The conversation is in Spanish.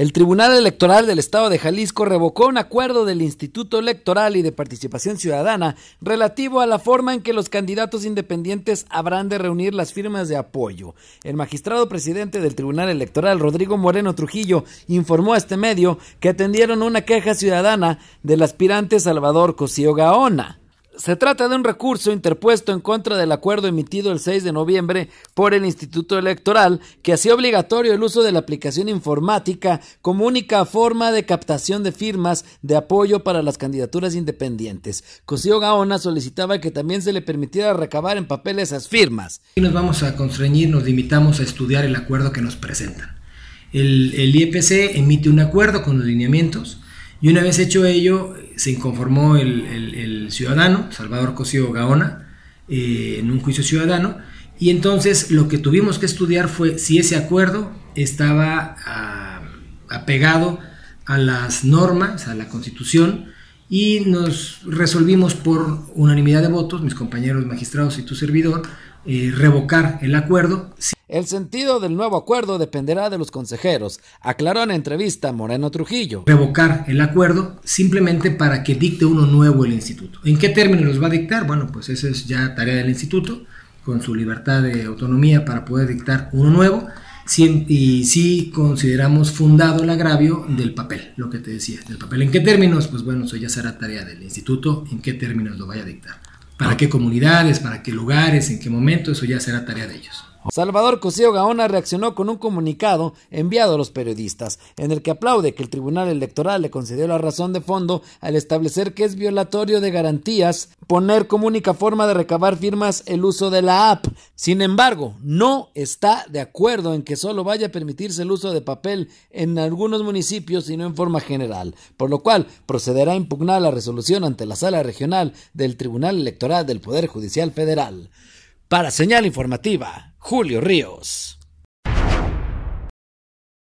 El Tribunal Electoral del Estado de Jalisco revocó un acuerdo del Instituto Electoral y de Participación Ciudadana relativo a la forma en que los candidatos independientes habrán de reunir las firmas de apoyo. El magistrado presidente del Tribunal Electoral, Rodrigo Moreno Trujillo, informó a este medio que atendieron una queja ciudadana del aspirante Salvador Cosío Gaona. Se trata de un recurso interpuesto en contra del acuerdo emitido el 6 de noviembre por el Instituto Electoral que hacía obligatorio el uso de la aplicación informática como única forma de captación de firmas de apoyo para las candidaturas independientes. Cosío Gaona solicitaba que también se le permitiera recabar en papel esas firmas. Y nos vamos a constreñir, nos limitamos a estudiar el acuerdo que nos presentan. El, el IEPC emite un acuerdo con los lineamientos y una vez hecho ello se inconformó el, ciudadano, Salvador Cosío Gaona, eh, en un juicio ciudadano, y entonces lo que tuvimos que estudiar fue si ese acuerdo estaba ah, apegado a las normas, a la constitución, y nos resolvimos por unanimidad de votos, mis compañeros magistrados y tu servidor, eh, revocar el acuerdo. El sentido del nuevo acuerdo dependerá de los consejeros, aclaró en entrevista Moreno Trujillo. Revocar el acuerdo simplemente para que dicte uno nuevo el instituto. ¿En qué términos los va a dictar? Bueno, pues esa es ya tarea del instituto, con su libertad de autonomía para poder dictar uno nuevo. y si consideramos fundado el agravio del papel, lo que te decía, del papel. ¿En qué términos? Pues bueno, eso ya será tarea del instituto, en qué términos lo vaya a dictar. ¿Para qué comunidades? ¿Para qué lugares? ¿En qué momento? Eso ya será tarea de ellos. Salvador Cosío Gaona reaccionó con un comunicado enviado a los periodistas, en el que aplaude que el Tribunal Electoral le concedió la razón de fondo al establecer que es violatorio de garantías poner como única forma de recabar firmas el uso de la app. Sin embargo, no está de acuerdo en que solo vaya a permitirse el uso de papel en algunos municipios y no en forma general, por lo cual procederá a impugnar la resolución ante la Sala Regional del Tribunal Electoral del Poder Judicial Federal. Para señal informativa, Julio Ríos.